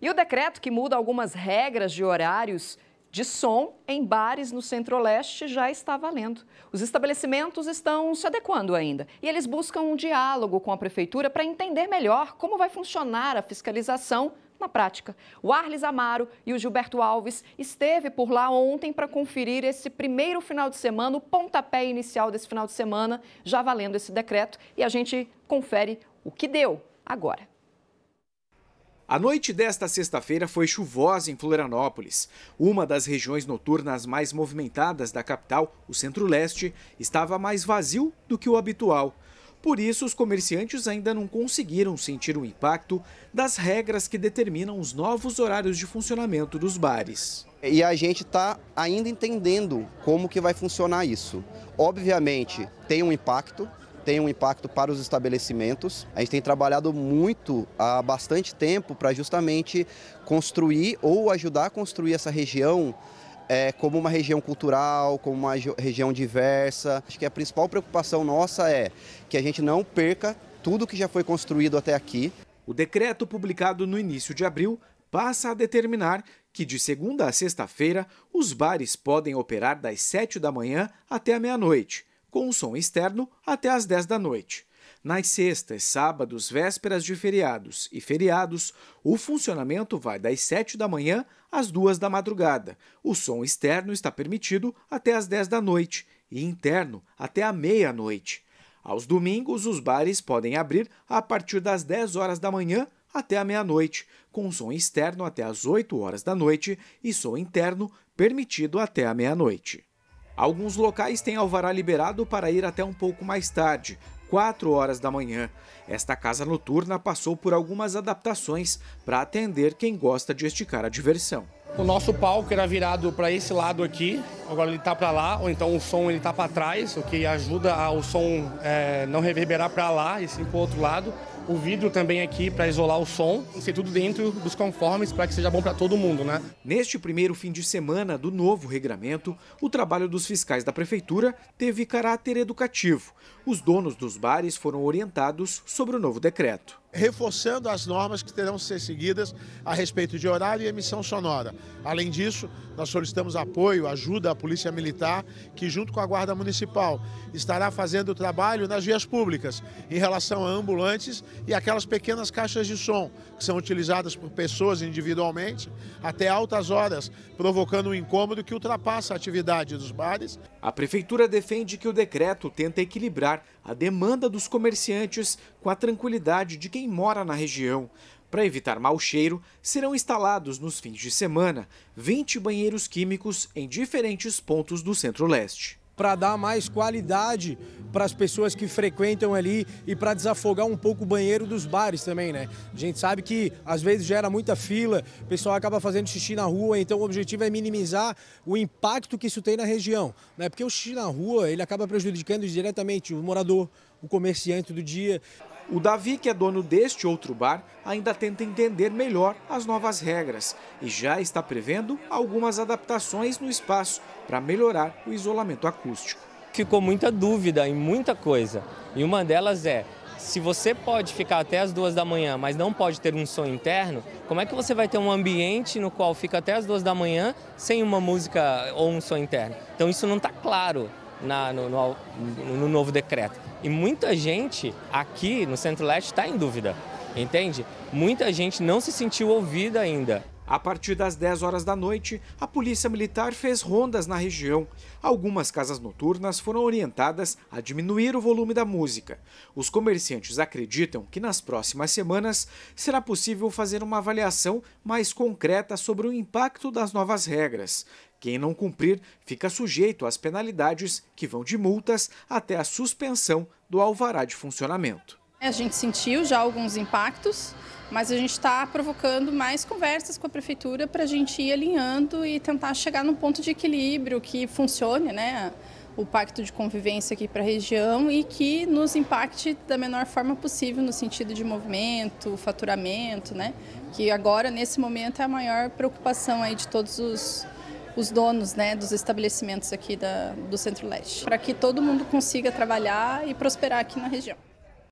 E o decreto que muda algumas regras de horários de som em bares no Centro-Oeste já está valendo. Os estabelecimentos estão se adequando ainda e eles buscam um diálogo com a prefeitura para entender melhor como vai funcionar a fiscalização na prática. O Arles Amaro e o Gilberto Alves esteve por lá ontem para conferir esse primeiro final de semana, o pontapé inicial desse final de semana, já valendo esse decreto, e a gente confere o que deu agora. A noite desta sexta-feira foi chuvosa em Florianópolis. Uma das regiões noturnas mais movimentadas da capital, o Centro-Leste, estava mais vazio do que o habitual. Por isso, os comerciantes ainda não conseguiram sentir o impacto das regras que determinam os novos horários de funcionamento dos bares. E a gente está ainda entendendo como que vai funcionar isso. Obviamente, tem um impacto, tem um impacto para os estabelecimentos. A gente tem trabalhado muito há bastante tempo para justamente construir ou ajudar a construir essa região é, como uma região cultural, como uma região diversa. Acho que a principal preocupação nossa é que a gente não perca tudo que já foi construído até aqui. O decreto publicado no início de abril passa a determinar que de segunda a sexta-feira os bares podem operar das 7 da manhã até a meia-noite com som externo até às 10 da noite. Nas sextas, sábados, vésperas de feriados e feriados, o funcionamento vai das 7 da manhã às 2 da madrugada. O som externo está permitido até às 10 da noite e interno até à meia-noite. Aos domingos, os bares podem abrir a partir das 10 horas da manhã até a meia-noite, com som externo até às 8 horas da noite e som interno permitido até a meia-noite. Alguns locais têm alvará liberado para ir até um pouco mais tarde, 4 horas da manhã. Esta casa noturna passou por algumas adaptações para atender quem gosta de esticar a diversão. O nosso palco era virado para esse lado aqui, agora ele está para lá, ou então o som ele está para trás, o que ajuda o som é, não reverberar para lá e sim para o outro lado o vidro também aqui para isolar o som, ser tudo dentro dos conformes para que seja bom para todo mundo, né? Neste primeiro fim de semana do novo regramento, o trabalho dos fiscais da prefeitura teve caráter educativo. Os donos dos bares foram orientados sobre o novo decreto reforçando as normas que terão que ser seguidas a respeito de horário e emissão sonora. Além disso, nós solicitamos apoio, ajuda à Polícia Militar, que junto com a Guarda Municipal estará fazendo o trabalho nas vias públicas em relação a ambulantes e aquelas pequenas caixas de som que são utilizadas por pessoas individualmente até altas horas, provocando um incômodo que ultrapassa a atividade dos bares. A prefeitura defende que o decreto tenta equilibrar a demanda dos comerciantes com a tranquilidade de quem mora na região. Para evitar mau cheiro, serão instalados nos fins de semana 20 banheiros químicos em diferentes pontos do Centro-Leste para dar mais qualidade para as pessoas que frequentam ali e para desafogar um pouco o banheiro dos bares também, né? A gente sabe que às vezes gera muita fila, o pessoal acaba fazendo xixi na rua, então o objetivo é minimizar o impacto que isso tem na região, né? Porque o xixi na rua, ele acaba prejudicando diretamente o morador, o comerciante do dia. O Davi, que é dono deste outro bar, ainda tenta entender melhor as novas regras e já está prevendo algumas adaptações no espaço para melhorar o isolamento acústico. Ficou muita dúvida em muita coisa e uma delas é se você pode ficar até as duas da manhã, mas não pode ter um som interno, como é que você vai ter um ambiente no qual fica até as duas da manhã sem uma música ou um som interno? Então isso não está claro na, no, no, no, novo decreto. E muita gente aqui no Centro-Leste está em dúvida, entende? Muita gente não se sentiu ouvida ainda. A partir das 10 horas da noite, a Polícia Militar fez rondas na região. Algumas casas noturnas foram orientadas a diminuir o volume da música. Os comerciantes acreditam que nas próximas semanas será possível fazer uma avaliação mais concreta sobre o impacto das novas regras. Quem não cumprir fica sujeito às penalidades, que vão de multas até a suspensão do alvará de funcionamento. A gente sentiu já alguns impactos, mas a gente está provocando mais conversas com a prefeitura para a gente ir alinhando e tentar chegar num ponto de equilíbrio que funcione, né? O pacto de convivência aqui para a região e que nos impacte da menor forma possível no sentido de movimento, faturamento, né? Que agora, nesse momento, é a maior preocupação aí de todos os os donos né, dos estabelecimentos aqui da, do Centro-Leste, para que todo mundo consiga trabalhar e prosperar aqui na região.